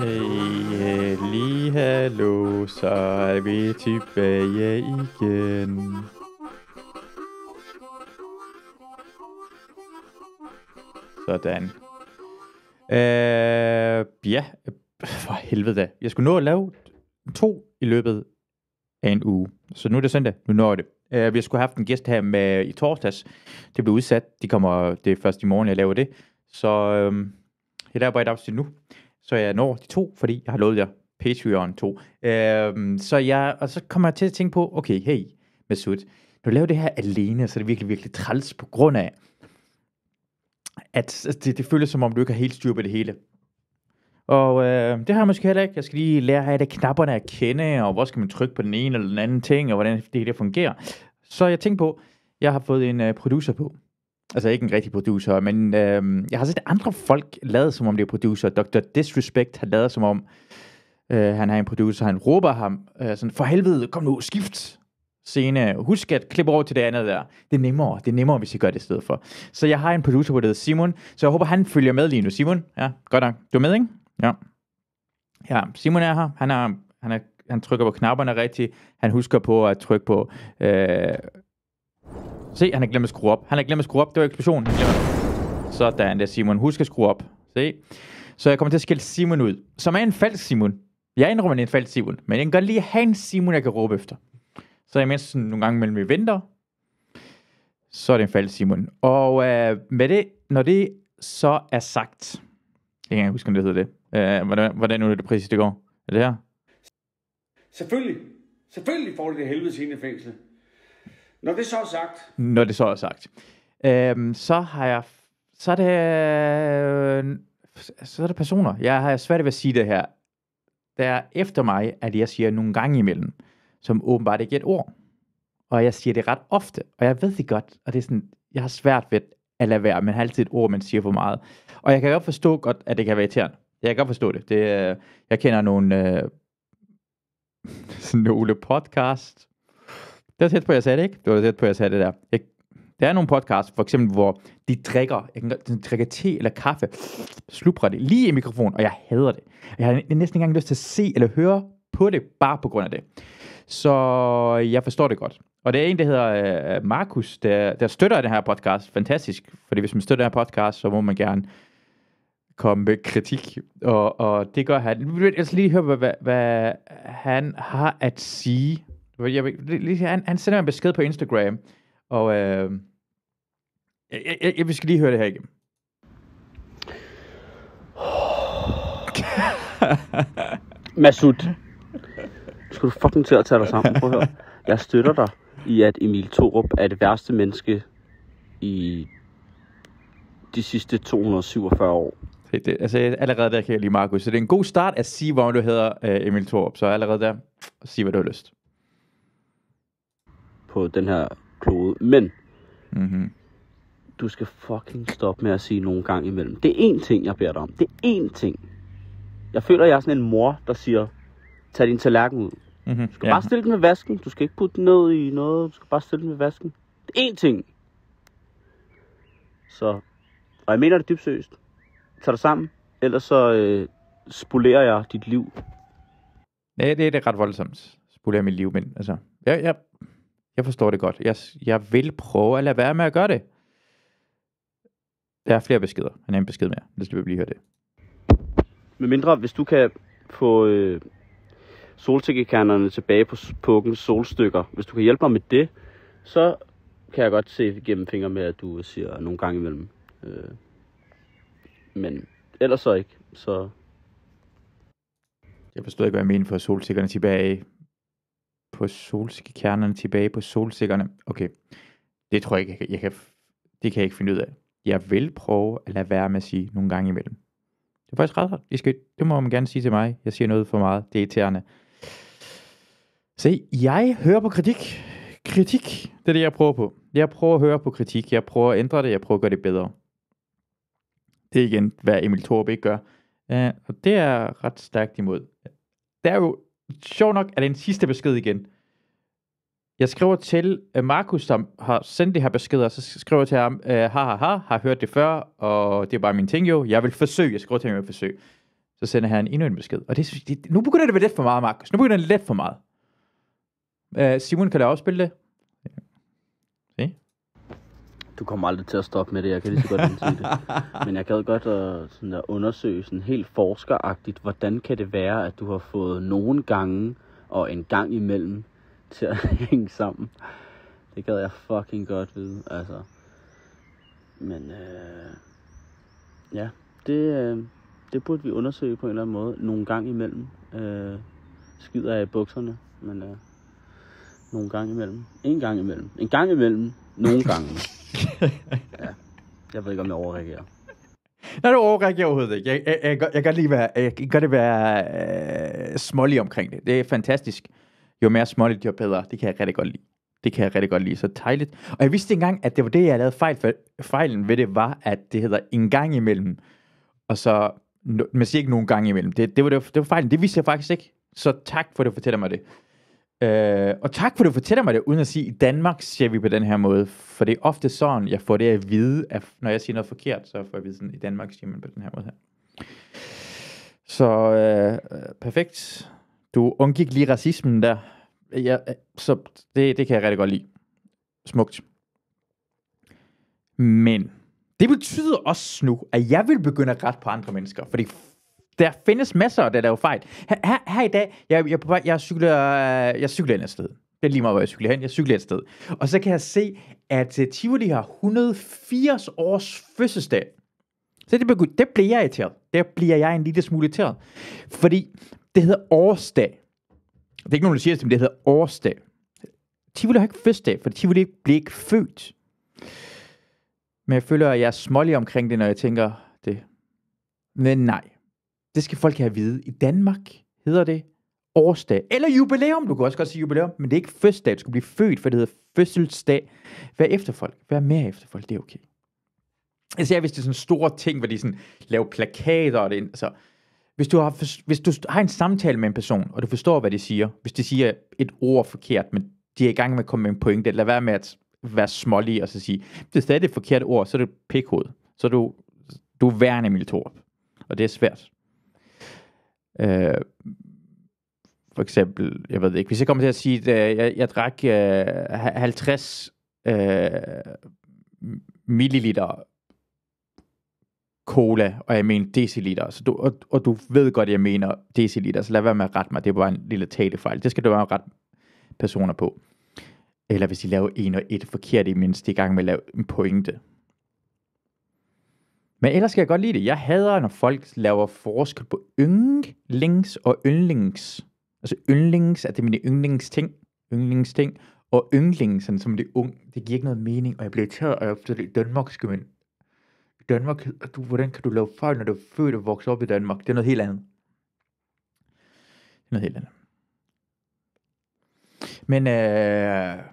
Hey, lige hallo, så er vi tilbage igen. Sådan. Øh, ja, for helvede da. Jeg skulle nå at lave to i løbet af en uge. Så nu er det søndag, nu når jeg det. Uh, vi skulle have haft en gæst her med i torsdags. Det blev udsat. De kommer, det er først i morgen, jeg laver det. Så øh, jeg laver bare et afsnit nu. Så jeg når de to, fordi jeg har lovet jer Patreon to. Uh, så jeg, og så kommer jeg til at tænke på, okay, hey, Masud, når du laver det her alene, så er det virkelig, virkelig træls på grund af, at det, det føles som om, du ikke har helt styr på det hele. Og øh, det har jeg måske heller ikke. Jeg skal lige lære at have knapperne at kende, og hvor skal man trykke på den ene eller den anden ting, og hvordan det hele fungerer. Så jeg tænkte på, jeg har fået en øh, producer på. Altså ikke en rigtig producer, men øh, jeg har set andre folk lavet, som om det er producer. Dr. Disrespect har lavet som om, øh, han har en producer, han råber ham øh, sådan, for helvede, kom nu, skift scene. Husk at klippe over til det andet der. Det er nemmere, det er nemmere, hvis I gør det i stedet for. Så jeg har en producer på det, Simon, så jeg håber, han følger med lige nu. Simon, ja, godt nok. Du er med, ikke? Ja. Ja, Simon er her. Han, er, han, er, han trykker på knapperne rigtigt. Han husker på at trykke på... Øh... Se, han har glemt at skrue op. Han har glemt at skrue op. Det var eksplosionen. Han glemmer. Sådan der, Simon. Husk at skrue op. Se. Så jeg kommer til at skælde Simon ud, som er en falsk Simon. Jeg indrømmer, det er en falsk Simon, men jeg kan godt lige have en Simon, jeg kan råbe efter. Så jeg imens sådan nogle gange mellem vi venter, så er det en falsk Simon. Og øh, med det, når det så er sagt, jeg kan ikke huske, om det hedder det, Øh, hvordan, hvordan er det præcis det går? Er det her? Selvfølgelig. Selvfølgelig får det helvede sine fængsel. Når det så er sagt. Når det så er sagt. Øhm, så har jeg... Så er det... Øh, så er det personer. Jeg har svært ved at sige det her. Der er efter mig, at jeg siger nogle gange imellem, som åbenbart ikke er et ord. Og jeg siger det ret ofte, og jeg ved det godt, og det er sådan, jeg har svært ved at lade være, men altid et ord, man siger for meget. Og jeg kan godt forstå godt, at det kan være irriterende. Jeg kan godt forstå det. det øh, jeg kender nogle, øh, sådan nogle podcast. Det var tæt på, jeg sagde det, ikke? Det var tæt på, jeg sagde det der. Jeg, der er nogle podcasts, for eksempel, hvor de drikker, jeg kan, de drikker te eller kaffe, slupper det lige i mikrofonen, og jeg hader det. Jeg har næsten ikke engang lyst til at se eller høre på det, bare på grund af det. Så jeg forstår det godt. Og det er en, der hedder øh, Markus, der, der støtter den her podcast. Fantastisk, fordi hvis man støtter den her podcast, så må man gerne øh, komme med kritik, og, og det gør han. Jeg vil altså lige høre, hvad, hvad han har at sige. Jeg vil, han, han sender en besked på Instagram, og øh, jeg, jeg, jeg, vi skal lige høre det her igennem. Masud, skal du fucking til at tage dig sammen. Prøv at høre. Jeg støtter dig i, at Emil Torup er det værste menneske i de sidste 247 år. Se, det, altså, allerede der kan jeg lige Markus. Så det er en god start at sige, hvor du hedder uh, Emil Thorup. Så allerede der, sige, hvad du har lyst. På den her klode. Men, mm-hmm. du skal fucking stoppe med at sige nogle gang imellem. Det er én ting, jeg beder dig om. Det er én ting. Jeg føler, jeg er sådan en mor, der siger, tag din tallerken ud. Mm-hmm. Du skal ja. bare stille den ved vasken. Du skal ikke putte den ned i noget. Du skal bare stille den ved vasken. Det er én ting. Så, og jeg mener det dybt seriøst. Tag dig sammen, ellers så øh, spolerer jeg dit liv. Ja, det er det ret voldsomt. Spolerer mit liv, men altså, jeg, jeg, jeg forstår det godt. Jeg, jeg vil prøve at lade være med at gøre det. Der er flere beskeder. Han har en besked mere, hvis du vil blive høre det. Med mindre, hvis du kan få øh, soltikkekernerne tilbage på pukkens solstykker, hvis du kan hjælpe mig med det, så kan jeg godt se gennem fingre med, at du siger nogle gange imellem. Øh, men ellers så ikke. Så... Jeg forstod ikke, hvad jeg mener for solsikkerne tilbage på solsikkerne tilbage på solsikkerne. Okay, det tror jeg ikke, jeg kan, det kan jeg ikke finde ud af. Jeg vil prøve at lade være med at sige nogle gange imellem. Det er faktisk ret rart. I skal, det må man gerne sige til mig. Jeg siger noget for meget. Det er irriterende. Se, jeg hører på kritik. Kritik, det er det, jeg prøver på. Jeg prøver at høre på kritik. Jeg prøver at ændre det. Jeg prøver at gøre det bedre. Det er igen, hvad Emil Thorup ikke gør. Øh, og det er ret stærkt imod. Der er jo, sjov nok, er det en sidste besked igen. Jeg skriver til øh, Markus, som har sendt det her besked, og så skriver jeg til ham, øh, ha, ha, ha, har hørt det før, og det er bare min ting jo. Jeg vil forsøge, jeg skriver til ham, jeg vil forsøge. Så sender han endnu en besked. Og det, det, nu begynder det at være lidt for meget, Markus. Nu begynder det lidt for meget. Øh, Simon kan du også spille det du kommer aldrig til at stoppe med det, jeg kan lige så godt indse det. Men jeg gad godt at, sådan at undersøge sådan helt forskeragtigt, hvordan kan det være, at du har fået nogle gange og en gang imellem til at hænge sammen. Det gad jeg fucking godt vide, altså. Men øh, ja, det, øh, det burde vi undersøge på en eller anden måde. Nogle gang imellem øh, skider jeg i bukserne, men øh, nogle gang imellem. En gang imellem. En gang imellem. Nogle gange. ja. Jeg ved ikke, om jeg overreagerer. Nej, du overreagerer overhovedet ikke. Jeg, jeg, jeg, jeg kan godt lige være, jeg kan godt være uh, smålig omkring det. Det er fantastisk. Jo mere småligt, jo bedre. Det kan jeg rigtig godt lide. Det kan jeg rigtig godt lide. Så dejligt. Og jeg vidste engang, at det var det, jeg lavede fejl for. Fejlen ved det var, at det hedder en gang imellem. Og så, man siger ikke nogen gang imellem. Det, det, var, det, var, det var fejlen. Det vidste jeg faktisk ikke. Så tak for, at du fortæller mig det. Øh, og tak for, at du fortæller mig det, uden at sige, i Danmark ser vi på den her måde. For det er ofte sådan, jeg får det at vide, at når jeg siger noget forkert, så får jeg at vide sådan, at i Danmark siger man på den her måde her. Så øh, perfekt. Du undgik lige racismen der. Ja, øh, så det, det kan jeg rigtig godt lide. Smukt. Men det betyder også nu, at jeg vil begynde at rette på andre mennesker. Fordi der findes masser, der laver fejl. Her, her i dag, jeg, jeg, jeg, jeg cykler, øh, jeg cykler ind et sted. Det er lige meget, hvor jeg cykler hen. Jeg cykler et sted. Og så kan jeg se, at øh, Tivoli har 180 års fødselsdag. Så det, blev, det bliver jeg irriteret. Der bliver jeg en lille smule irriteret. Fordi det hedder årsdag. Det er ikke nogen, der siger det, men det hedder årsdag. Tivoli har ikke fødselsdag, for Tivoli blev ikke født. Men jeg føler, at jeg er smålig omkring det, når jeg tænker det. Men nej, det skal folk have at vide. I Danmark hedder det årsdag. Eller jubilæum. Du kan også godt sige jubilæum. Men det er ikke fødselsdag. Du skal blive født, for det hedder fødselsdag. Vær efter folk. Vær mere efter folk. Det er okay. Jeg siger, hvis det er sådan store ting, hvor de sådan laver plakater og det, så hvis du, har, hvis du har en samtale med en person, og du forstår, hvad de siger, hvis de siger et ord forkert, men de er i gang med at komme med en pointe, lad være med at være smålig og så sige, hvis det er et forkert ord, så er det pikhoved. Så er du, du er værende Emil Og det er svært. Øh, for eksempel, jeg ved ikke, hvis jeg kommer til at sige, at jeg, jeg drak øh, 50 øh, milliliter cola, og jeg mener deciliter, så du, og, og du ved godt, at jeg mener deciliter, så lad være med at rette mig, det er bare en lille talefejl. Det skal du være ret personer på. Eller hvis de laver en og et forkert, imens de er i gang med at lave en pointe. Men ellers skal jeg godt lide det. Jeg hader, når folk laver forskel på yndlings og yndlings. Altså yndlings, at det er mine yndlingsting, yndlingsting, og yndlings, sådan som det er ung, det giver ikke noget mening, og jeg bliver irriteret, og jeg det i Danmark, skal man. I Danmark, du, hvordan kan du lave fejl, når du er født og vokset op i Danmark? Det er noget helt andet. Det er noget helt andet. Men øh,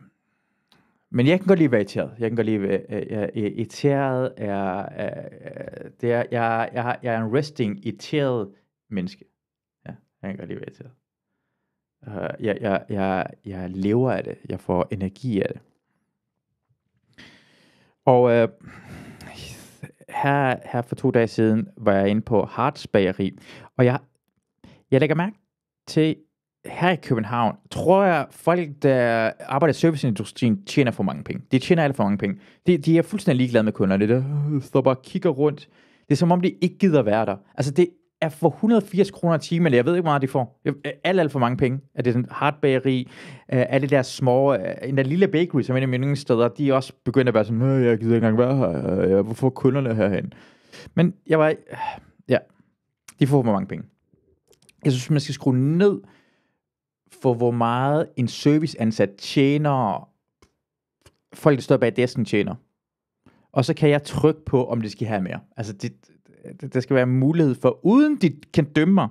men jeg kan godt lide at være irriteret. Jeg kan godt lide at være irriteret. uh, det er, jeg, jeg, jeg er en resting, irriteret menneske. Ja, jeg kan godt lide at være irriteret. Uh, jeg, jeg, jeg, jeg lever af det. Jeg får energi af det. Og uh, her, her for to dage siden var jeg inde på Hartsbageri. og jeg, jeg lægger mærke til, her i København, tror jeg, folk, der arbejder i serviceindustrien, tjener for mange penge. De tjener alle for mange penge. De, de er fuldstændig ligeglade med kunderne. De der, øh, står bare og kigger rundt. Det er som om, de ikke gider være der. Altså, det er for 180 kroner i timen, jeg ved ikke, hvor meget de får. Øh, alt, alt for mange penge. At det øh, er sådan hardbageri, alle de der små, en der lille bakery, som er en af mine steder, de er også begyndt at være sådan, jeg gider ikke engang være her, hvorfor kunderne herhen? Men jeg var, ja, de får for mange penge. Jeg synes, man skal skrue ned for, hvor meget en serviceansat tjener, folk, der står bag desken, tjener. Og så kan jeg trykke på, om det skal have mere. Altså, det, det, der skal være mulighed for, uden de kan dømme mig,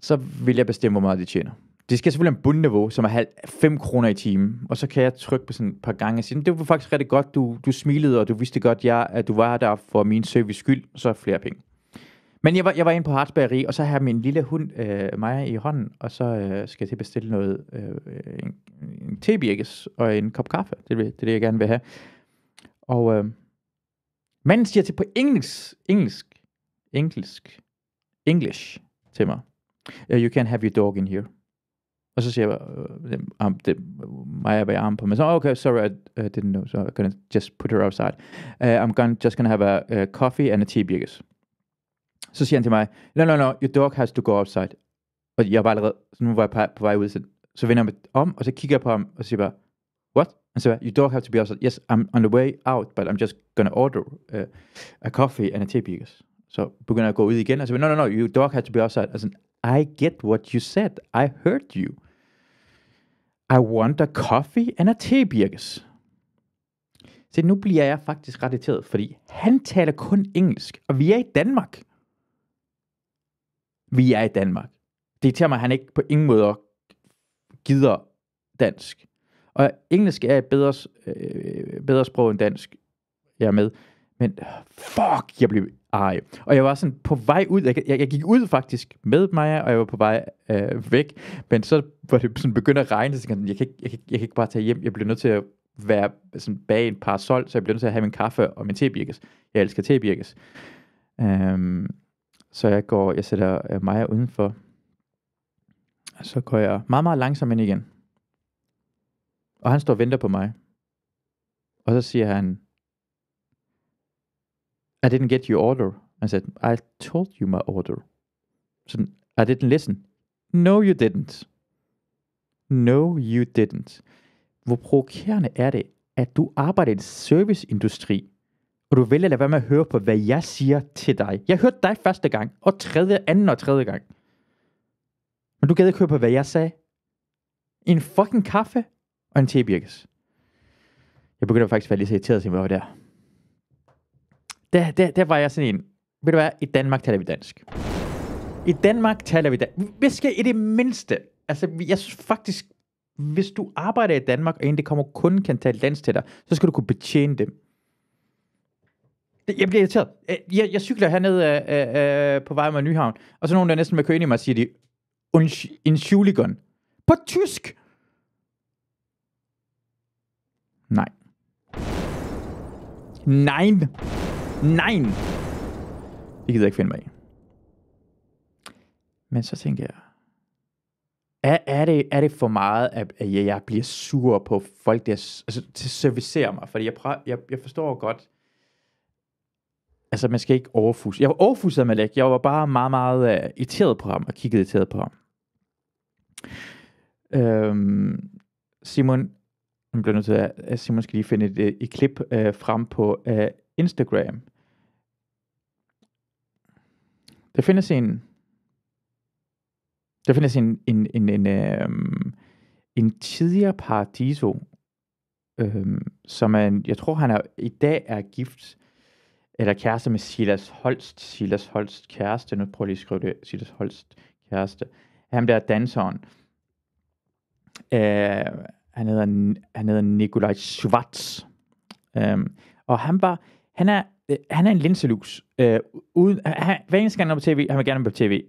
så vil jeg bestemme, hvor meget de tjener. Det skal selvfølgelig en bundniveau, som er 5 kroner i timen. Og så kan jeg trykke på sådan et par gange og sige, det var faktisk rigtig godt, du, du smilede, og du vidste godt, jeg, at du var der for min service skyld, så flere penge. Men jeg var, jeg var inde på Hartsbergeri, og så har min lille hund øh, Maja i hånden, og så øh, skal jeg til at bestille noget, øh, en, en tebirkes og en kop kaffe. Det, det er det, jeg gerne vil have. Og øh, manden siger til på engelsk, engelsk, engelsk, english til mig, uh, you can have your dog in here. Og så siger jeg, um, øh, det, Maja var arm på mig, så oh, okay, sorry, I uh, didn't know, so I'm gonna just put her outside. Uh, I'm gonna, just gonna have a, a coffee and a tea burgers. Så siger han til mig, no, no, no, your dog has to go outside. Og jeg var allerede, så nu var jeg på, på vej ud, så, så vender jeg mig om, og så kigger jeg på ham, og siger bare, what? Han siger, you dog have to be outside. Yes, I'm on the way out, but I'm just gonna order uh, a coffee and a tea because. Så begynder jeg at gå ud igen, og så no, no, no, you dog has to be outside. Og sådan, altså, I get what you said. I heard you. I want a coffee and a tea, Birkes. Så nu bliver jeg faktisk ret irriteret, fordi han taler kun engelsk, og vi er i Danmark vi er i Danmark. Det irriterer mig, at han ikke på ingen måde gider dansk. Og engelsk er et bedre, øh, bedre sprog end dansk, jeg er med. Men fuck, jeg blev arg. Og jeg var sådan på vej ud. Jeg, jeg, jeg gik ud faktisk med Maja, og jeg var på vej øh, væk. Men så var det sådan begyndt at regne, så jeg, jeg kan, ikke, jeg, kan, jeg kan ikke bare tage hjem. Jeg blev nødt til at være sådan bag en parasol, så jeg blev nødt til at have min kaffe og min tebirkes. Jeg elsker tebirkes. Øhm, så jeg går, jeg sætter øh, Maja udenfor. Og så går jeg meget, meget langsomt ind igen. Og han står og venter på mig. Og så siger han, I didn't get your order. Han sagde, I told you my order. Sådan, I didn't listen. No, you didn't. No, you didn't. Hvor provokerende er det, at du arbejder i en serviceindustri, og du vælger at lade være med at høre på, hvad jeg siger til dig. Jeg hørte dig første gang, og tredje, anden og tredje gang. Men du gad ikke høre på, hvad jeg sagde. En fucking kaffe og en tebirkes. Jeg begynder faktisk at være lidt irriteret, som jeg var der. Der, der, der var jeg sådan en, ved du hvad, i Danmark taler vi dansk. I Danmark taler vi dansk. Hvis skal i det mindste, altså jeg synes faktisk, hvis du arbejder i Danmark, og en, det kommer kun kan tale dansk til dig, så skal du kunne betjene dem. Jeg bliver irriteret. Øh, jeg, jeg cykler hernede øh, øh, øh, på vej mod Nyhavn, og så nogen, der næsten med køre ind i mig, siger de, en Schuligon. På tysk! Nej. Nej. Nej. Det gider jeg ikke finde mig i. Men så tænker jeg, er, er, det, er det for meget, at, at jeg bliver sur på folk, der altså, servicerer mig? Fordi jeg, prøver, jeg, jeg forstår godt, altså man skal ikke overfuse. Jeg var overfuset af Malek. Jeg var bare meget, meget uh, irriteret på ham, og kiggede irriteret på ham. Øhm, Simon, jeg bliver nødt til at, Simon skal lige finde et, øh, et, klip uh, frem på uh, Instagram. Der findes en, der findes en, en, en, en, um, en tidligere Paradiso, um, som er en, jeg tror han er, i dag er gift eller kæreste med Silas Holst, Silas Holst kæreste, nu prøver lige at skrive det, Silas Holst kæreste, Han bliver danseren, Uh, han hedder, han hedder Nikolaj Schwartz, øh, og han var, han er, øh, han er en linselus. Uh, uden, han, hver eneste gang han er på tv, han vil gerne være på tv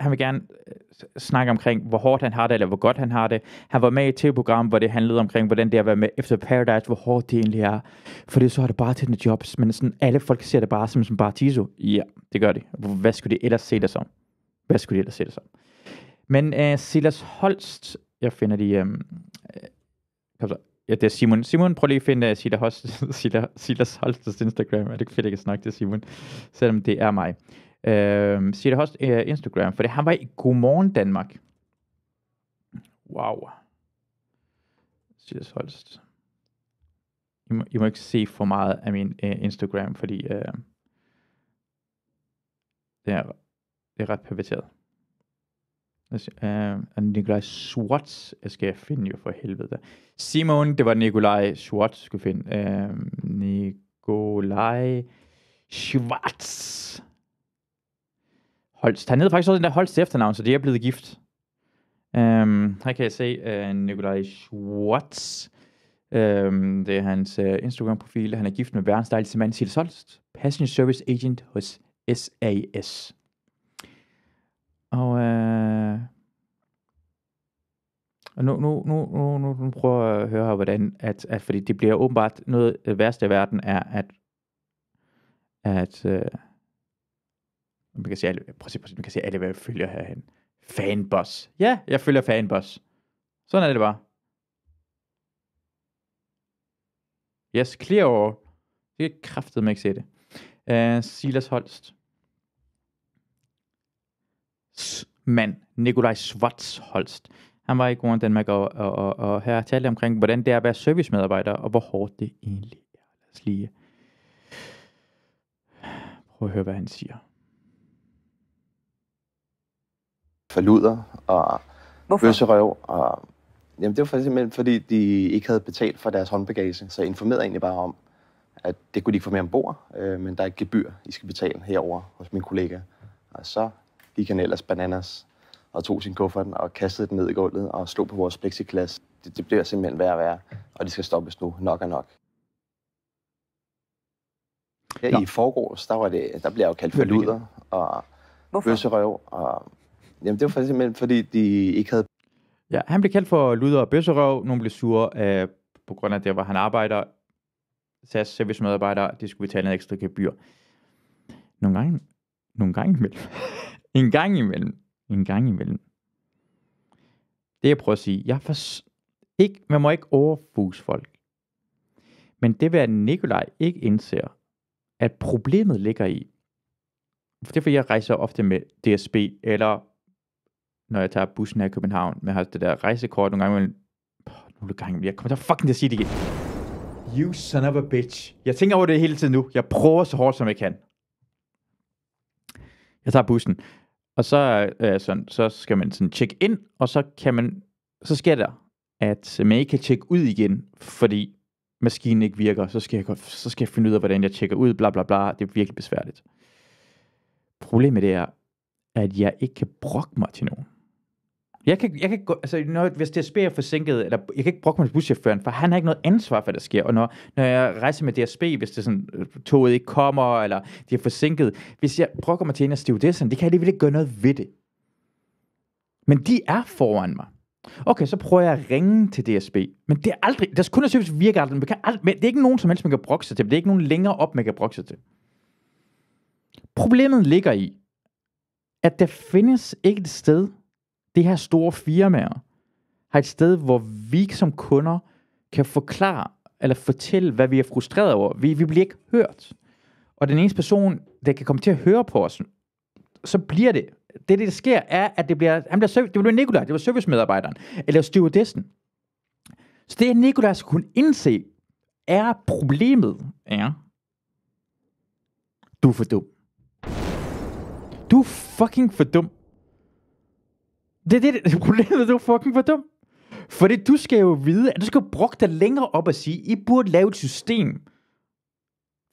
han vil gerne øh, snakke omkring, hvor hårdt han har det, eller hvor godt han har det. Han var med i et tv-program, hvor det handlede omkring, hvordan det er at være med efter Paradise, hvor hårdt det egentlig er. Fordi så har det bare til den jobs, men sådan, alle folk ser det bare som, som tiso. Ja, det gør det. Hvad skulle de ellers se det som? Hvad skulle de ellers se det som? Men uh, Silas Holst, jeg finder de... Um, uh, ja, det er Simon. Simon, prøv lige at finde uh, Silas, Holst, Silas, Silas Instagram. Er det fedt, at jeg kan snakke til Simon, selvom det er mig øh, det Host øh, Instagram, for det, han var i Godmorgen Danmark. Wow. Sjette Holst. I må, I må ikke se for meget af min øh, Instagram, fordi øh, det, er, det er ret perverteret. Uh, Nikolaj Schwartz jeg skal finde jo for helvede der. Simon, det var Nikolaj Schwartz, skulle finde. Uh, Nikolaj Schwartz. Holst. Han hedder faktisk også den der Holst efternavn, så de er blevet gift. Um, her kan jeg se uh, Nikolaj Schwartz. Um, det er hans uh, Instagram-profil. Han er gift med verdens dejligste mand, Sils Holst. Passenger Service Agent hos SAS. Og, uh, og nu, nu, nu, nu, nu, nu prøver jeg at høre her, hvordan, at, at fordi det bliver åbenbart noget det værste i verden er, at, at uh, man kan sige, alle, prøv at se, prøv at se, man kan sige alle, hvad jeg følger herhen. Fanboss. Ja, jeg følger fanboss. Sådan er det bare. Yes, clear over. Det er kraftet mig ikke se det. Uh, Silas Holst. S mand, Nikolaj Svarts Holst. Han var i Godmorgen Danmark, og, og, og, og her talte omkring, hvordan det er at være servicemedarbejder, og hvor hårdt det egentlig er. Lad os lige prøve at høre, hvad han siger. faluder og bøsserøv. Og, jamen, det var for, simpelthen, fordi de ikke havde betalt for deres håndbagage, så jeg informerede egentlig bare om, at det kunne de ikke få mere ombord, øh, men der er et gebyr, I skal betale herover hos min kollega. Og så gik han ellers bananas og tog sin kuffert og kastede den ned i gulvet og slog på vores plexiglas. Det, det bliver simpelthen værre og værre, og det skal stoppes nu. Nok er nok. Her ja. i forgårs, der, var det, der blev jeg jo kaldt for luder og bøsserøv. Og Jamen, det var faktisk simpelthen, fordi de ikke havde... Ja, han blev kaldt for luder og bøsserøv. Nogle blev sure øh, på grund af det, hvor han arbejder. SAS medarbejder, de skulle betale en ekstra gebyr. Nogle gange, nogle gange imellem. en gang imellem. En gang imellem. Det jeg prøver at sige, jeg for... ikke, man må ikke overfuse folk. Men det vil, Nikolaj ikke indser, at problemet ligger i, for det er fordi, jeg rejser ofte med DSB eller når jeg tager bussen her i København. Men har det der rejsekort nogle gange. Men, Påh, nogle gange, jeg kommer fucking til at sige det igen. You son of a bitch. Jeg tænker over det hele tiden nu. Jeg prøver så hårdt, som jeg kan. Jeg tager bussen. Og så, øh, sådan, så skal man sådan tjekke ind, og så kan man, så sker der, at man ikke kan tjekke ud igen, fordi maskinen ikke virker, så skal, jeg, så skal jeg finde ud af, hvordan jeg tjekker ud, bla bla bla, det er virkelig besværligt. Problemet er, at jeg ikke kan brokke mig til nogen. Jeg kan, jeg kan gå, altså, når, hvis DSB er forsinket, eller jeg kan ikke bruge mig buschaufføren, for han har ikke noget ansvar for, hvad der sker. Og når, når jeg rejser med DSB, hvis det sådan, øh, toget ikke kommer, eller de er forsinket, hvis jeg bruger mig til en af stewardessen, det kan jeg alligevel ikke gøre noget ved det. Men de er foran mig. Okay, så prøver jeg at ringe til DSB. Men det er aldrig, deres kundeservice virker aldrig. Man kan aldrig men det er ikke nogen som helst, man kan brokke sig til. Det er ikke nogen længere op, man kan brokke sig til. Problemet ligger i, at der findes ikke et sted, det her store firmaer har et sted, hvor vi som kunder kan forklare eller fortælle, hvad vi er frustreret over. Vi, vi bliver ikke hørt. Og den eneste person, der kan komme til at høre på os, så bliver det. Det, der sker, er, at det bliver, han bliver, det bliver Nikolaj, det var servicemedarbejderen, eller stewardessen. Så det, Nikolaj skulle kunne indse, er problemet, er, du er for dum. Du er fucking for dum. Det er det, det problemet, er fucking for dum. Fordi du skal jo vide, at du skal bruge dig længere op og sige, I burde lave et system,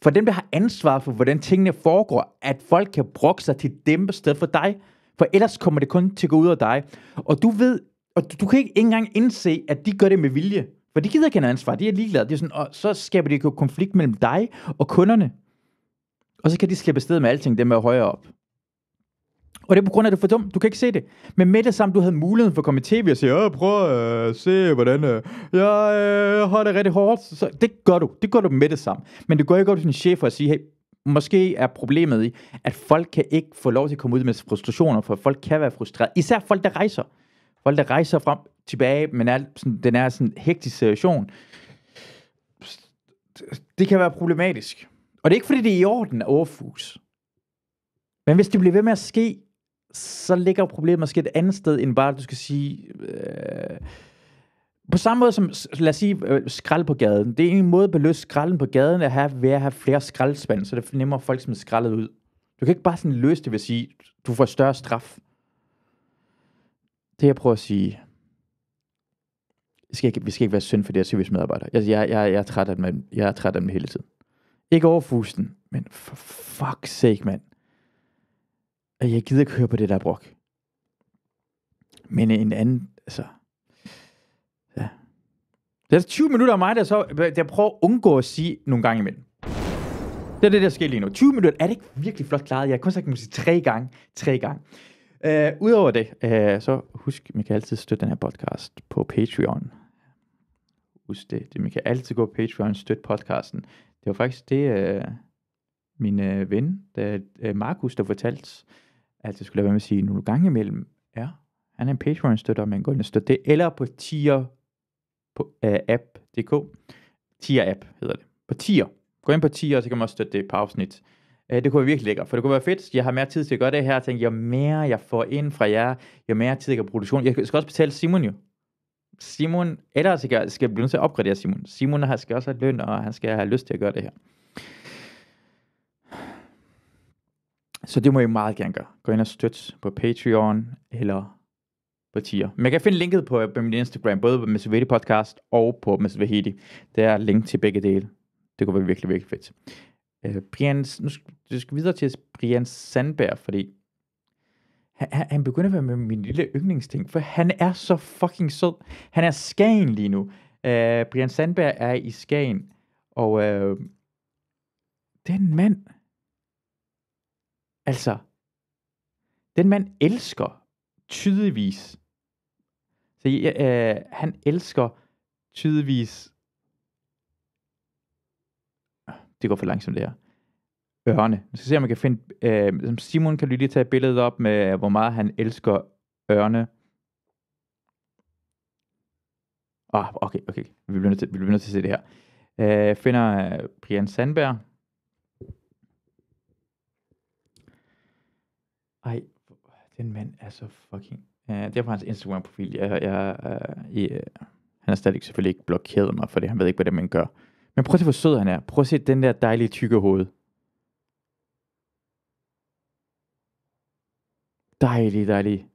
for dem, der har ansvar for, hvordan tingene foregår, at folk kan bruge sig til dem i stedet for dig, for ellers kommer det kun til at gå ud af dig. Og du ved, og du, du kan ikke engang indse, at de gør det med vilje, for de gider ikke have ansvar, de er ligeglade. De er sådan, og så skaber de jo konflikt mellem dig og kunderne. Og så kan de slippe afsted med alting, dem er højere op. Og det er på grund af, at du er for dum. Du kan ikke se det. Men med det samme, du havde muligheden for at komme i tv og sige, Åh, prøv at øh, se, hvordan øh, jeg øh, har det rigtig hårdt. Så det gør du. Det gør du med det samme. Men det går ikke over til din chef og sige, hey, måske er problemet i, at folk kan ikke få lov til at komme ud med frustrationer, for folk kan være frustreret. Især folk, der rejser. Folk, der rejser frem tilbage, men er sådan, den er sådan en hektisk situation. Det kan være problematisk. Og det er ikke, fordi det er i orden af overfus. Men hvis det bliver ved med at ske, så ligger problemet måske et andet sted, end bare, at du skal sige... Øh, på samme måde som, lad os sige, øh, skrald på gaden. Det er en måde at beløse skralden på gaden, at have, ved at have flere skraldspand, så det er nemmere folk, som er skraldet ud. Du kan ikke bare sådan løse det ved at sige, du får større straf. Det jeg prøver at sige, vi skal ikke, vi skal ikke være synd for det her servicemedarbejdere. Jeg, jeg, jeg, jeg, er træt af dem, jeg er træt af dem hele tiden. Ikke overfusten, men for fuck's sake, mand at jeg gider ikke høre på det der brok. Men en anden, altså, ja. Det er 20 minutter af mig, der så, der prøver at undgå at sige nogle gange imellem. Det er det, der sker lige nu. 20 minutter, er det ikke virkelig flot klaret? Jeg har kun sagt sige tre gange. Tre gange. uh, Udover det, uh, så husk, man kan altid støtte den her podcast på Patreon. Husk det. det man kan altid gå på Patreon og støtte podcasten. Det var faktisk det, uh, min uh, ven, der, Markus, der fortalte altså skulle jeg være med at sige nogle gange imellem, ja, han er en Patreon-støtter, man går ind og støtter det, eller på tier på, uh, øh, app.dk, tier app hedder det, på tier, gå ind på tier, og så kan man også støtte det på afsnit. Uh, det kunne være virkelig lækkert, for det kunne være fedt, jeg har mere tid til at gøre det her, og tænke, jo mere jeg får ind fra jer, jo mere tid jeg kan produktion, jeg skal også betale Simon jo, Simon, eller skal, skal blive nødt til at opgradere Simon. Simon har, skal også have løn, og han skal have lyst til at gøre det her. Så det må I meget gerne gøre. Gå ind og støtte på Patreon eller på tier. Man kan finde linket på, øh, på min Instagram, både på Mads podcast og på Mads Vahedi. Der er link til begge dele. Det kunne være virkelig, virkelig fedt. Øh, Brian, nu skal, vi videre til Brian Sandberg, fordi han, han, begynder at være med min lille yndlingsting, for han er så fucking sød. Han er Skagen lige nu. Uh, Brian Sandberg er i Skagen, og uh, øh, den mand, Altså, den mand elsker tydeligvis. Så øh, han elsker tydeligvis. Det går for langsomt det her. Ørne. Nu skal se, om man kan finde... Øh, Simon kan lige tage billedet op med, hvor meget han elsker ørne. Ah, okay, okay. Vi bliver nødt til, vi bliver nødt til at se det her. Øh, finder øh, Brian Sandberg. Ej, den mand er så fucking... Uh, det er på hans Instagram-profil. Jeg, jeg, uh, øh, yeah. Øh, han har stadig selvfølgelig ikke blokeret mig for det. Han ved ikke, hvad det man gør. Men prøv at se, hvor sød han er. Prøv at se den der dejlige tykke hoved. Dejlig, dejlig.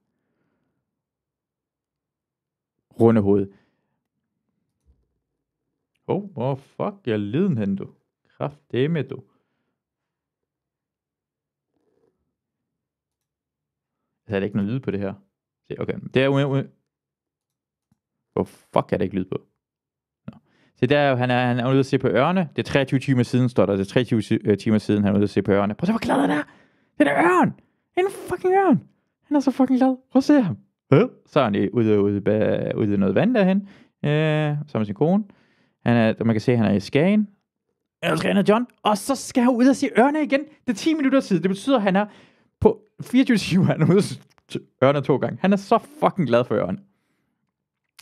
Runde hoved. Oh, hvor oh, fuck, jeg liden hen, du. Kraft, det med, du. Der er ikke noget lyd på det her. Okay, det er jo... Hvor oh, fuck er der ikke lyd på? No. Se der, han er, han er ude at se på ørerne. Det er 23 timer siden, står der. Det er 23 øh, timer siden, han er ude at se på ørerne. Prøv at se, hvor glad han er. Det er ørn. En fucking ørn. Han er så fucking glad. Prøv at se ham. Huh? Så er han ude, ude, ude, ude noget vand derhen. Øh, sammen med sin kone. Han er, man kan se, at han er i Skagen. Jeg ringer John, og så skal han ud og se ørne igen. Det er 10 minutter tid. Det betyder, at han er 24 timer, han er ude ørne to gange. Han er så fucking glad for ørne.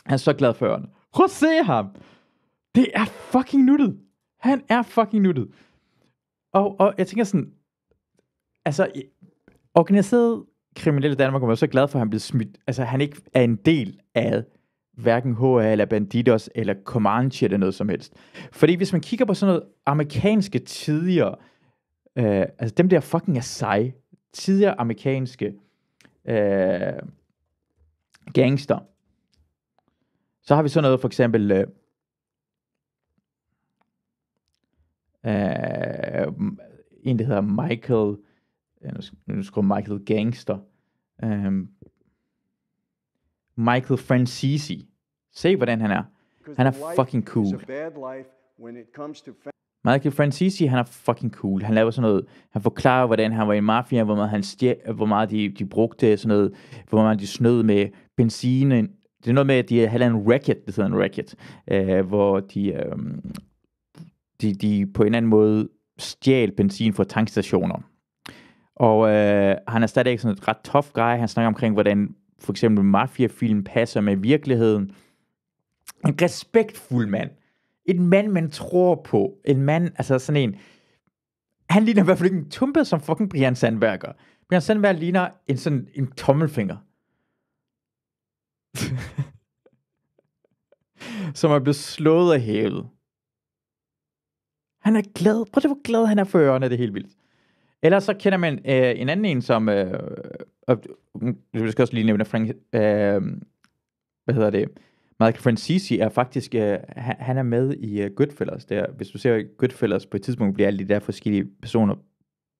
Han er så glad for ørne. Prøv at se ham. Det er fucking nuttet. Han er fucking nuttet. Og, og jeg tænker sådan, altså, organiseret kriminelle i Danmark var så glad for, at han blev smidt, altså han ikke er en del af hverken HA eller Bandidos eller Comanche eller noget som helst. Fordi hvis man kigger på sådan noget amerikanske tidligere, øh, altså dem der fucking er seje, tidligere amerikanske øh, gangster. Så har vi sådan noget for eksempel... Øh, øh, en, der hedder Michael... Øh, nu skriver Michael Gangster. Øh, Michael Francisi. Se, hvordan han er. Han er fucking cool. when it comes to Michael Francisi, han er fucking cool. Han laver sådan noget, han forklarer, hvordan han var i mafia, hvor meget, han stjæl, hvor meget de, de brugte sådan noget, hvor meget de snød med benzin. Det er noget med, at de havde en racket, det hedder en racket, øh, hvor de, øh, de, de på en eller anden måde stjal benzin fra tankstationer. Og øh, han er stadig sådan et ret tof grej. Han snakker omkring, hvordan for eksempel mafiafilm passer med virkeligheden. En respektfuld mand en mand, man tror på. En mand, altså sådan en... Han ligner i hvert fald ikke en tumpe som fucking Brian Sandberg Brian Sandberg ligner en sådan en tommelfinger. som er blevet slået af hævet. Han er glad. Prøv at hvor glad han er for ørerne, det er helt vildt. Ellers så kender man øh, en anden en, som... Øh, øh, øh, jeg skal også lige nævne Frank... Øh, hvad hedder det? Michael Francisi er faktisk, øh, han, han er med i uh, Goodfellas. Der. Hvis du ser Goodfellas, på et tidspunkt bliver alle de der forskellige personer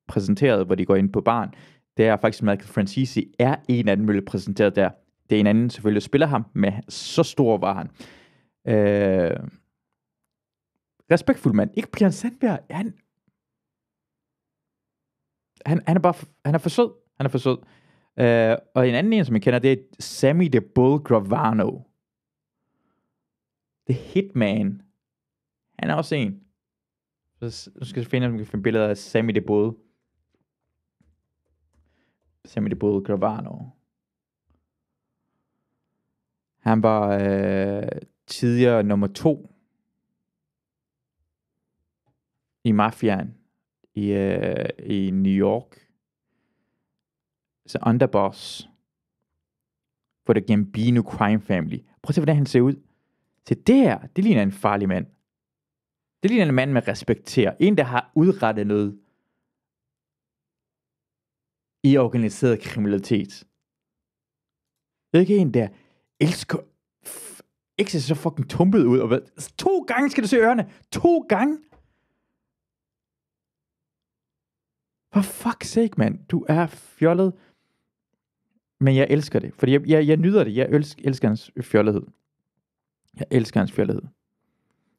præsenteret, hvor de går ind på barn. Det er faktisk, Michael Francisi er en af dem, der præsenteret der. Det er en anden selvfølgelig, spiller ham, men så stor var han. Øh, respektfuld mand. Ikke Brian Sandberg. Han, han, han er bare, han er for sød. Han er for sød. Øh, og en anden en, som jeg kender, det er Sammy the Bull Gravano. The Hitman. Han er også en. Så nu skal jeg finde, om vi kan finde billeder af Sammy de Både. Sammy de Både Gravano. Han var øh, tidligere nummer to i mafiaen i, øh, i New York. Så underboss for The Gambino Crime Family. Prøv at se, hvordan han ser ud. Se, det her, det ligner en farlig mand. Det ligner en mand, man respekterer. En, der har udrettet noget i organiseret kriminalitet. Det er ikke en, der elsker ikke ser så fucking tumpet ud. Og altså, to gange skal du se ørerne. To gange. For fuck sake, mand. Du er fjollet. Men jeg elsker det. Fordi jeg, jeg, jeg nyder det. Jeg elsker, elsker hans fjollethed. Jeg elsker hans fjollighed.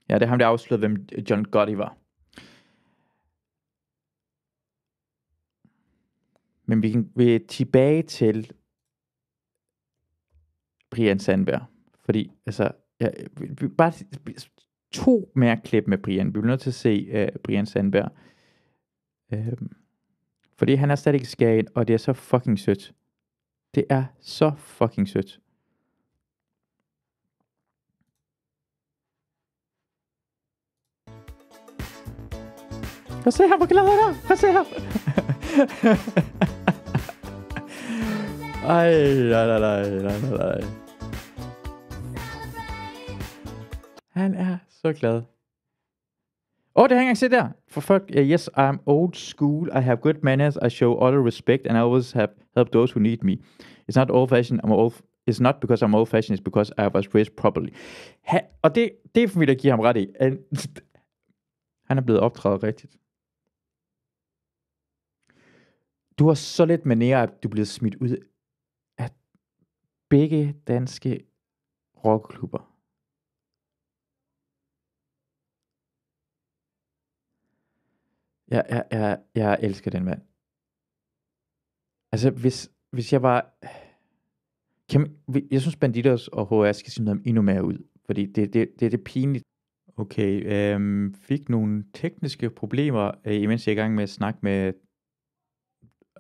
Ja, det er ham, der afslørede, hvem John Gotti var. Men vi kan vi tilbage til Brian Sandberg. Fordi, altså, jeg, vi, vi, bare to mere klip med Brian. Vi bliver nødt til at se uh, Brian Sandberg. Uh, fordi han er stadig i Skagen, og det er så fucking sødt. Det er så fucking sødt. Jag ser här, vad hvor glad han er. Prøv at se her. la, la, la, la, la, Han er så glad. Åh, oh, det hænger ikke set der. For fuck, uh, yes, I'm old school. I have good manners. I show the respect. And I always have helped those who need me. It's not old fashioned. I'm old, It's not because I'm old fashioned, it's because I was raised properly. Ha, og det, det mig, der give ham ret i. Han er blevet optrædet rigtigt. Du har så lidt manerer, at du bliver smidt ud af begge danske rockklubber. Jeg, jeg, jeg, jeg elsker den mand. Altså, hvis, hvis jeg var... Kan man, jeg synes, Banditos og HR skal sige noget endnu mere ud. Fordi det, det, det, det er pinligt. Okay, øhm, fik nogle tekniske problemer, øh, imens jeg er i gang med at snakke med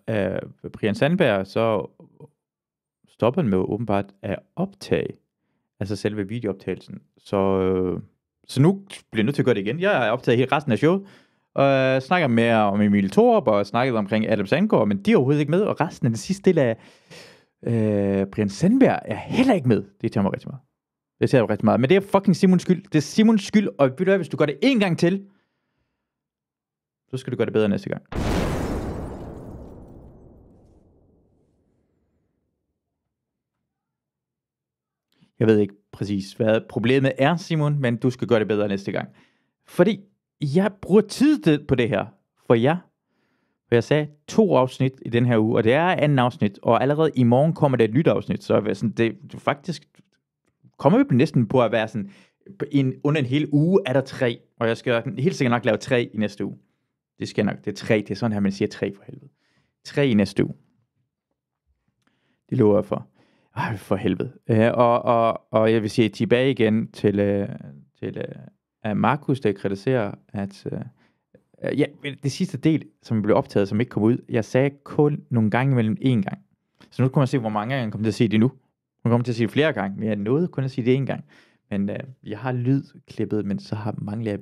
af Brian Sandberg så han med åbenbart at optage, altså selve videooptagelsen. Så, øh, så nu bliver jeg nødt til at gøre det igen. Jeg er optaget hele resten af showet, og øh, snakker med om Emil Thorup, og snakket omkring Adam Sandgaard, men de er overhovedet ikke med, og resten af den sidste del af øh, Brian Sandberg er heller ikke med. Det tager mig rigtig meget. Det tager mig rigtig meget. Men det er fucking Simons skyld. Det er Simons skyld, og hvis du gør det en gang til, så skal du gøre det bedre næste gang. Jeg ved ikke præcis, hvad problemet er, Simon, men du skal gøre det bedre næste gang. Fordi jeg bruger tid på det her, for jeg, for jeg sagde to afsnit i den her uge, og det er anden afsnit, og allerede i morgen kommer der et nyt afsnit, så er sådan, det, det faktisk kommer vi næsten på at være sådan, en, under en hel uge er der tre, og jeg skal helt sikkert nok lave tre i næste uge. Det skal jeg nok, det er tre, det er sådan her, man siger tre for helvede. Tre i næste uge. Det lover jeg for. Ej, for helvede. Øh, og, og, og jeg vil sige tilbage igen til, øh, til øh, Markus, der kritiserer, at... Øh, øh Ja, det sidste del, som blev optaget, som ikke kom ud, jeg sagde kun nogle gange mellem én gang. Så nu kan man se, hvor mange gange jeg kommer til at sige det nu. Man kommer til at sige det flere gange, men jeg nåede kun at sige det én gang. Men øh, jeg har lyd klippet, men så har mangler jeg,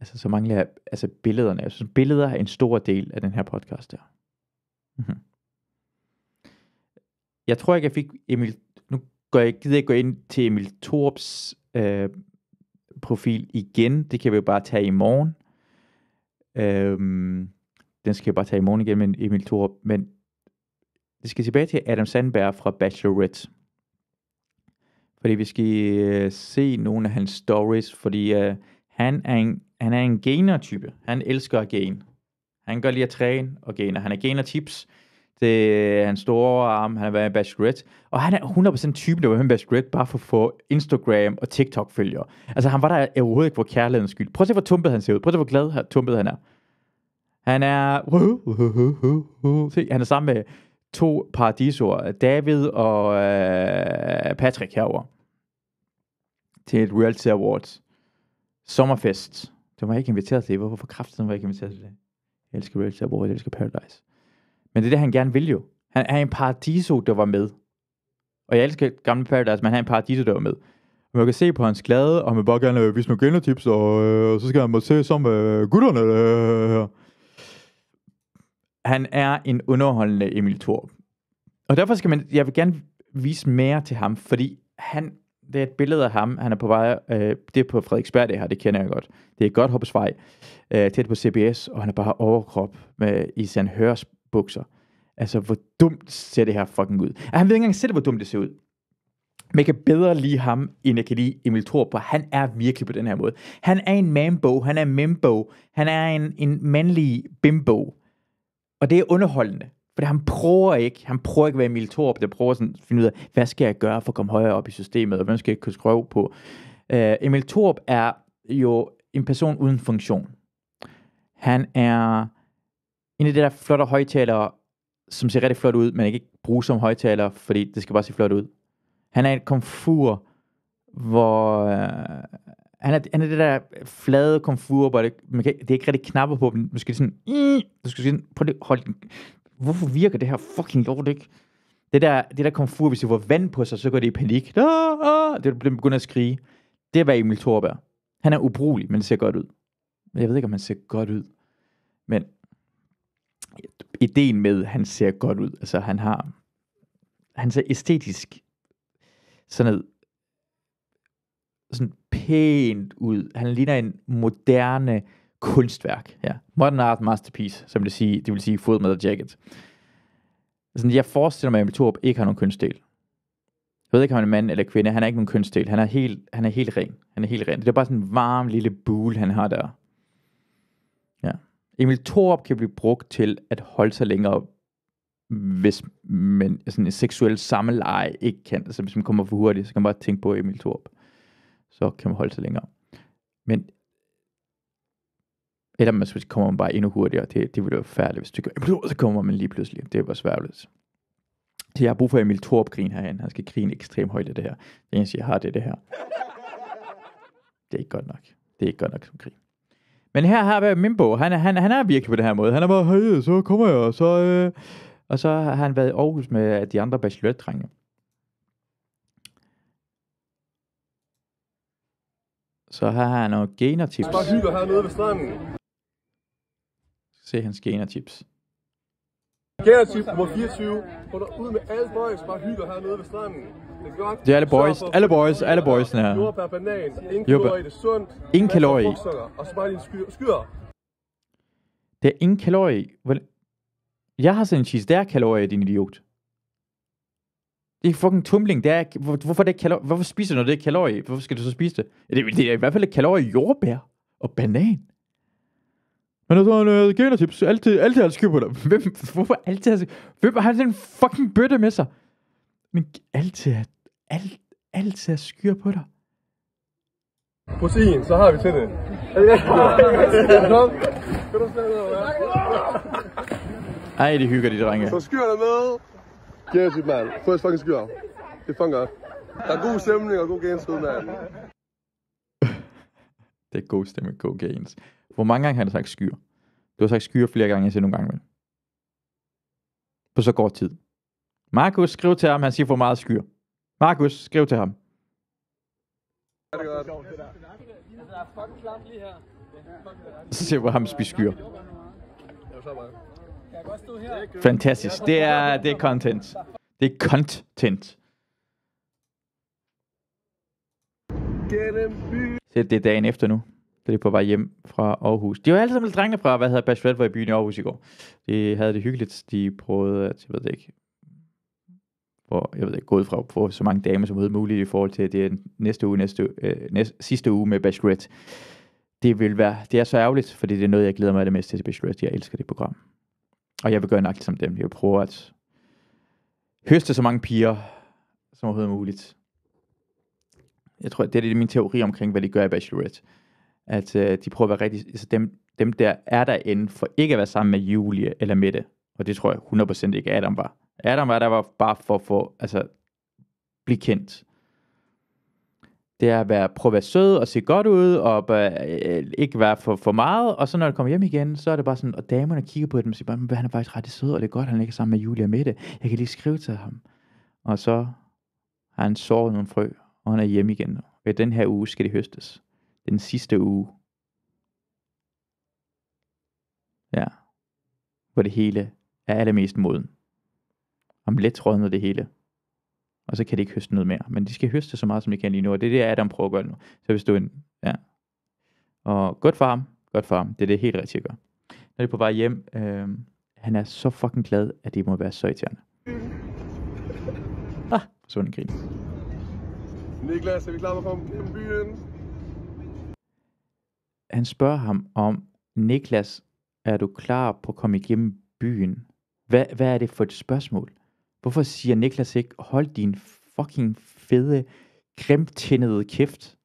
altså, så mangler jeg altså billederne. Jeg synes, billeder er en stor del af den her podcast der. Mm-hmm jeg tror ikke, jeg fik Emil... Nu går jeg, gider jeg gå ind til Emil Torps øh, profil igen. Det kan vi jo bare tage i morgen. Øhm, den skal jeg bare tage i morgen igen med Emil Torp. Men det skal tilbage til Adam Sandberg fra Bachelorette. Fordi vi skal øh, se nogle af hans stories, fordi øh, han, er en, han er en gainer-type. Han elsker at gain. Han kan godt lide at træne og gainer. Han er gainer-tips det er øh, hans store arm, han har været en Bachelorette, og han er 100% typen, der var en Bachelorette, bare for at få Instagram og TikTok-følgere. Altså han var der overhovedet ikke for kærlighedens skyld. Prøv at se, hvor tumpet han ser ud. Prøv at se, hvor glad her, tumpet han er. Han er... Se, han er sammen med to paradisorer. David og øh, Patrick herover til et Reality Awards. Sommerfest. Det var jeg ikke inviteret til. Hvorfor for kraften var jeg ikke inviteret til det? Jeg elsker Reality Awards, jeg elsker Paradise. Men det er det, han gerne vil jo. Han er en paradiso, der var med. Og jeg elsker gamle Paradise, men han er en paradiso, der var med. Men man kan se på hans glade, og man bare gerne øh, vise nogle genetips, og øh, så skal han måske se som øh, gutterne. Øh. Han er en underholdende Emil Thorup. Og derfor skal man, jeg vil gerne vise mere til ham, fordi han, det er et billede af ham, han er på vej, øh, det er på Frederiksberg det her, det kender jeg godt. Det er godt hoppesvej, øh, tæt på CBS, og han er bare overkrop med, øh, i sin hørs, bukser. Altså, hvor dumt ser det her fucking ud. Og altså, han ved ikke engang selv, hvor dumt det ser ud. Men jeg kan bedre lide ham, end jeg kan lide Emil Thor på. han er virkelig på den her måde. Han er en mambo, han er en membo, han er en, en mandlig bimbo. Og det er underholdende. For han prøver ikke, han prøver ikke at være Emil Thorup, der prøver sådan at finde ud af, hvad skal jeg gøre for at komme højere op i systemet, og hvem skal jeg kunne skrøve på. Uh, Emil Thor er jo en person uden funktion. Han er en af de der flotte højtalere, som ser rigtig flot ud, men ikke bruge som højtaler, fordi det skal bare se flot ud. Han er et komfur, hvor... Øh, han, er, han er det der flade komfur, hvor det, man kan, det er ikke rigtig knapper på, men måske sådan... du skal sådan prøv lige, hold, hvorfor virker det her fucking lort ikke? Det der, det der komfur, hvis du får vand på sig, så går det i panik. Da, ah, ah, det begynder at skrige. Det er hvad Emil Thorberg. Han er ubrugelig, men det ser godt ud. Jeg ved ikke, om han ser godt ud. Men ideen med, at han ser godt ud. Altså han har, han ser æstetisk sådan noget, sådan pænt ud. Han ligner en moderne kunstværk. Ja. Modern art masterpiece, som det, sige, det vil sige fod med jacket. Sådan, jeg forestiller mig, at Emil ikke har nogen kønsdel. Jeg ved ikke, om han er mand eller kvinde. Han er ikke nogen kønsdel. Han er helt, han er helt ren. Han er helt ren. Det er bare sådan en varm lille bule, han har der. Emil Thorup kan blive brugt til at holde sig længere, hvis man, sådan en seksuel sammeleje ikke kan. Altså hvis man kommer for hurtigt, så kan man bare tænke på Emil Thorup. Så kan man holde sig længere. Men eller man så kommer man bare endnu hurtigere. Det, det ville være færdigt, hvis du gør, så kommer man lige pludselig. Det er bare sværligt. Så jeg har brug for Emil Thorup grin herhen. Han skal grine ekstremt højt i det her. Det eneste, jeg har, det er det her. Det er ikke godt nok. Det er ikke godt nok som grin. Men her har vi Mimbo. Han, han, han er virkelig på den her måde. Han er bare, hey, så kommer jeg, og så... Øh. Og så har han været i Aarhus med de andre bachelor-drenge. Så her har han nogle genertips. Bare hygger hernede ved stranden. Se hans genertips. Gærtip nummer 24. Få dig ud med alle boys, bare hygge hernede ved stranden. Det er godt. Det alle boys, alle boys, alle boys her. Jord per banan, ingen kalorier i det sundt. Ingen kalorier i. Og så bare dine Det er ingen kalorier i. Jeg har en cheese, der er kalorier din idiot. Det er fucking tumbling, Det er, hvorfor, det er kalor, hvorfor spiser du, når det er kalorier? Hvorfor skal du så spise det? Det er, det er i hvert fald et kalorie jordbær og banan. Han så altså, sådan øh, gamertips. Altid, altid har styr på dig. Hvem, hvorfor altid har Hvem har den fucking bøtte med sig? Men altid har, alt, altid har styr på dig. På scenen, så har vi til det. Ej, de hygger de drenge. Så skyr der med. Gamertip, mand. Få jeres fucking skyr. Det er fucking godt. Der er god stemning og god gains mand. det er god stemning og god gains. Hvor mange gange har jeg sagt skyer? Du har sagt skyer flere gange, end jeg ser nogle gange. Vel? På så kort tid. Markus, skriv til ham, han siger for meget skyer. Markus, skriv til ham. Så ser vi ham spise skyer. Fantastisk. Det er, det er content. Det er content. Se, det er dagen efter nu da de på vej hjem fra Aarhus. De var alle sammen drengene fra, hvad hedder Bachelorette, var i byen i Aarhus i går. De havde det hyggeligt, de prøvede at, jeg ved det ikke, hvor, jeg ved ikke, gået fra at få så mange damer som muligt i forhold til det næste uge, næste, øh, næste, sidste uge med Bachelorette. Det vil være, det er så ærgerligt, fordi det er noget, jeg glæder mig det mest til, til Bachelorette. Jeg elsker det program. Og jeg vil gøre nøjagtigt som dem. Jeg prøver at høste så mange piger, som overhovedet muligt. Jeg tror, det er det min teori omkring, hvad de gør i Bachelorette at øh, de prøver at være rigtig, altså dem, dem der er derinde for ikke at være sammen med Julie eller Mette, og det tror jeg 100% ikke Adam var. Adam var der var bare for at få, altså, blive kendt. Det er at være, prøve at være sød og se godt ud, og øh, ikke være for, for meget, og så når det kommer hjem igen, så er det bare sådan, og damerne kigger på dem og siger bare, han er faktisk ret sød, og det er godt, han ikke er sammen med Julie og Mette. Jeg kan lige skrive til ham. Og så har han såret nogle frø, og han er hjemme igen. Og i den her uge skal det høstes den sidste uge. Ja. Hvor det hele er allermest moden. Om let rådner det hele. Og så kan det ikke høste noget mere. Men de skal høste så meget, som de kan lige nu. Og det er det, Adam prøver at gøre nu. Så hvis du en... Ja. Og godt for ham. Godt for ham. Det er det helt rigtigt at gøre. Når det er på vej hjem, øh, han er så fucking glad, at det må være så irriterende. Ah, sådan en grin. Niklas, er vi klar på at komme gennem byen? han spørger ham om, Niklas, er du klar på at komme igennem byen? Hvad, hvad er det for et spørgsmål? Hvorfor siger Niklas ikke, hold din fucking fede, grimtindede kæft?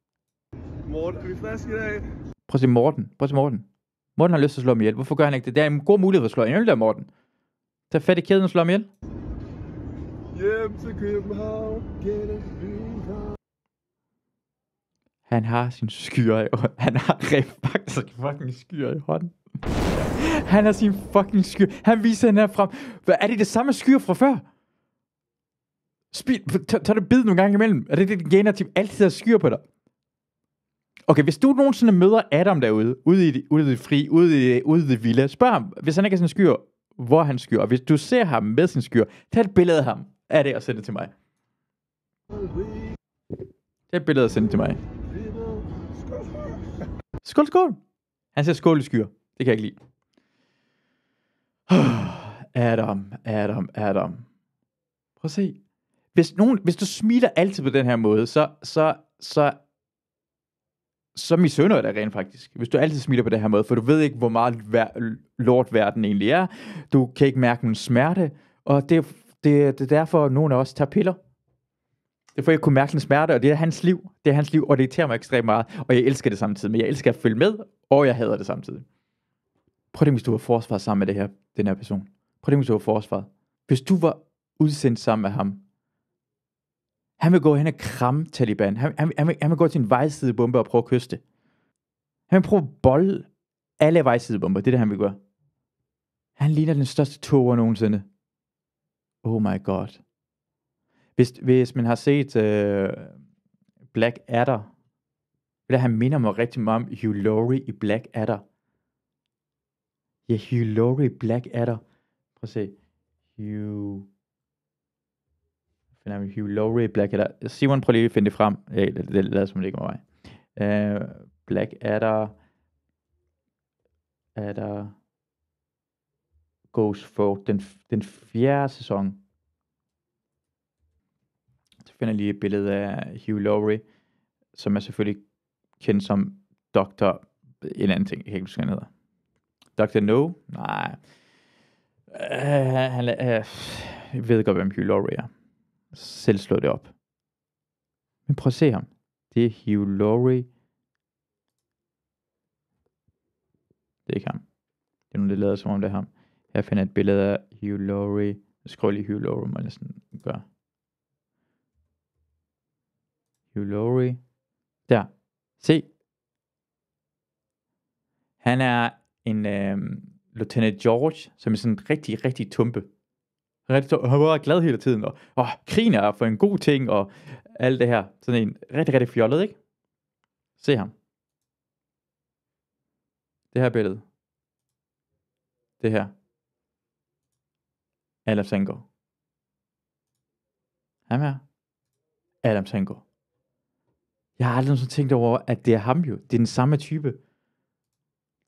Morten, vi flaske i dag? Prøv at se Morten. Prøv at se Morten. Morten har lyst til at slå mig ihjel. Hvorfor gør han ikke det? Det er en god mulighed for at slå ihjel der, Morten. Tag fat i kæden og slå mig ihjel. Hjem til København, get it, han har sin skyer i hånden. Han har rent faktisk fucking skyer i hånden. Han har sin fucking skyer. Han viser den her frem. Hvad, er det det samme skyer fra før? tag det bid nogle gange imellem. Er det det, gainer til altid har skyer på dig? Okay, hvis du nogensinde møder Adam derude, ude i det, ude i det fri, ude i det, ude i det vilde, spørg ham, hvis han ikke har sin skyer, hvor han skyer. Og hvis du ser ham med sin skyer, tag et billede af ham af det og send det til mig. Tag et billede og send det til mig. Skål, skål. Han siger skål i skyer. Det kan jeg ikke lide. Adam, Adam, Adam. Prøv at se. Hvis, nogen, hvis du smiler altid på den her måde, så, så, så, så misunder jeg dig rent faktisk. Hvis du altid smiler på den her måde, for du ved ikke, hvor meget lort verden egentlig er. Du kan ikke mærke nogen smerte, og det, det, det er derfor, at nogen af os tager piller. Det får jeg kunne mærke en smerte, og det er hans liv. Det er hans liv, og det irriterer mig ekstremt meget. Og jeg elsker det samtidig, men jeg elsker at følge med, og jeg hader det samtidig. Prøv det, hvis du var forsvaret sammen med det her, den her person. Prøv det, hvis du var forsvaret. Hvis du var udsendt sammen med ham, han vil gå hen og kramme Taliban. Han, han, han, vil, han vil gå til en vejsidebombe og prøve at kysse det. Han vil prøve at bolle alle vejsidebomber. Det er det, han vil gøre. Han ligner den største toger nogensinde. Oh my god. Hvis, hvis man har set øh, Black Adder, det han minder mig rigtig meget om Hugh Laurie i Black Adder. Ja, Hugh Laurie i Black Adder. Prøv at se. Hugh... Finder Hugh Laurie i Black Adder. Simon, prøv lige at finde det frem. Ja, det, det lader som det ikke mig. Uh, Black Adder... Adder... Ghost for den, den fjerde sæson finder lige et billede af Hugh Laurie, som er selvfølgelig kendt som Dr. En anden ting, jeg kan ikke huske, han hedder. Dr. No? Nej. Uh, han, uh, jeg ved godt, hvem Hugh Laurie er. Selv slå det op. Men prøv at se ham. Det er Hugh Laurie. Det er ikke ham. Det er nogen, der lader som om det er ham. Her finder et billede af Hugh Laurie. Jeg skriver lige Hugh Laurie, jeg sådan gør. Hugh Laurie. Der. Se. Han er en øh, Lieutenant George, som er sådan en rigtig, rigtig tumpe. Rigtig, han var glad hele tiden, og, og krigen er for en god ting, og alt det her. Sådan en rigtig, rigtig fjollet, ikke? Se ham. Det her billede. Det her. Adam Sengård. Ham her. Adam Sengård. Jeg har aldrig sådan tænkt over, at det er ham jo. Det er den samme type.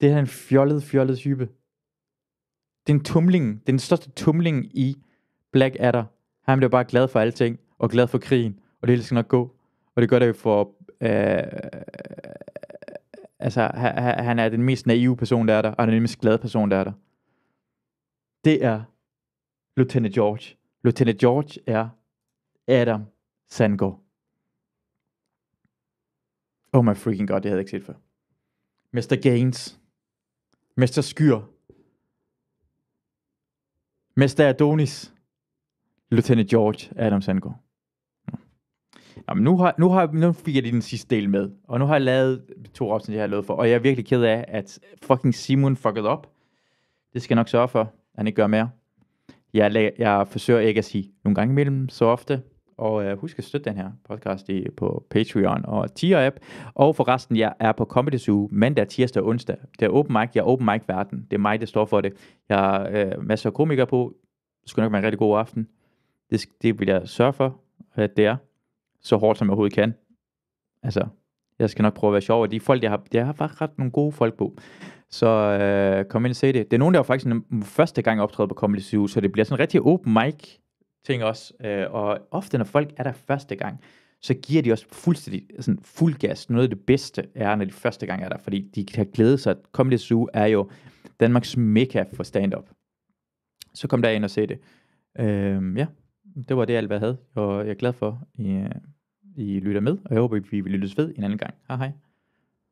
Det er en fjollet, fjollet type. Det er en tumling. Det er den største tumling i Black Adder. Han blev bare glad for alting, og glad for krigen, og det hele skal nok gå. Og det gør det jo for... Øh, altså, han er den mest naive person, der er der, og den mest glade person, der er der. Det er Lieutenant George. Lieutenant George er Adam Sandgaard. Oh my freaking god, det havde jeg ikke set før. Mr. Gaines. Mr. Skyr. Mr. Adonis. Lieutenant George Adam Sandgaard. Jamen, nu, har, nu, har, nu fik jeg lige den sidste del med, og nu har jeg lavet to afsnit, jeg har lavet for, og jeg er virkelig ked af, at fucking Simon fucked op. Det skal jeg nok sørge for, at han ikke gør mere. Jeg, jeg forsøger ikke at sige nogle gange imellem så ofte, og øh, husk at støtte den her podcast i, på Patreon og Tier-app. Og forresten, jeg er på Comedy Zoo mandag, tirsdag og onsdag. Det er open mic. Jeg er open mic-verden. Det er mig, der står for det. Jeg har øh, masser af komikere på. Det skal nok være en rigtig god aften. Det, det vil jeg sørge for, at det er så hårdt, som jeg overhovedet kan. Altså, jeg skal nok prøve at være sjov. Og de folk, jeg har, jeg har faktisk ret nogle gode folk på. Så øh, kom ind og se det. Det er nogen, der var faktisk første gang optræde på Comedy Zoo, så det bliver sådan en rigtig open mic ting også. Øh, og ofte, når folk er der første gang, så giver de også fuldstændig sådan fuld gas. Noget af det bedste er, når de første gang er der, fordi de har glædet sig. Comedy Zoo er jo Danmarks mekka for stand-up. Så kom der ind og se det. Øh, ja, det var det alt, hvad jeg havde, og jeg er glad for, at I, øh, I lytter med, og jeg håber, at vi lyttes ved en anden gang. Hej hej.